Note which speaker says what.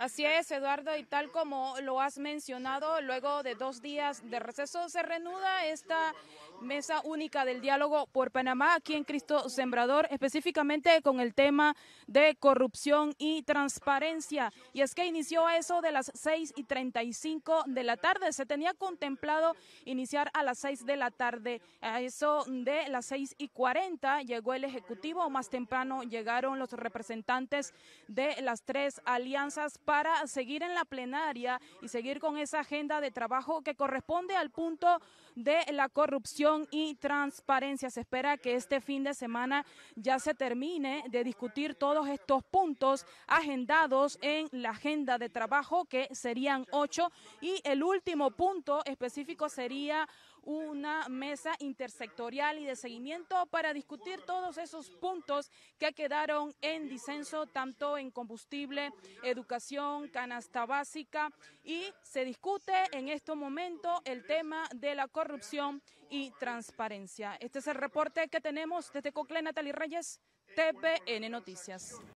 Speaker 1: Así es, Eduardo, y tal como lo has mencionado, luego de dos días de receso se reanuda esta mesa única del diálogo por Panamá aquí en Cristo Sembrador, específicamente con el tema de corrupción y transparencia. Y es que inició eso de las seis y cinco de la tarde. Se tenía contemplado iniciar a las 6 de la tarde. A eso de las seis y cuarenta llegó el Ejecutivo. Más temprano llegaron los representantes de las tres alianzas para seguir en la plenaria y seguir con esa agenda de trabajo que corresponde al punto de la corrupción y transparencia. Se espera que este fin de semana ya se termine de discutir todos estos puntos agendados en la agenda de trabajo, que serían ocho, y el último punto específico sería una mesa intersectorial y de seguimiento para discutir todos esos puntos que quedaron en disenso, tanto en combustible, educación, canasta básica y se discute en este momento el tema de la corrupción y transparencia. Este es el reporte que tenemos desde Cocle Natalie Reyes, TPN Noticias.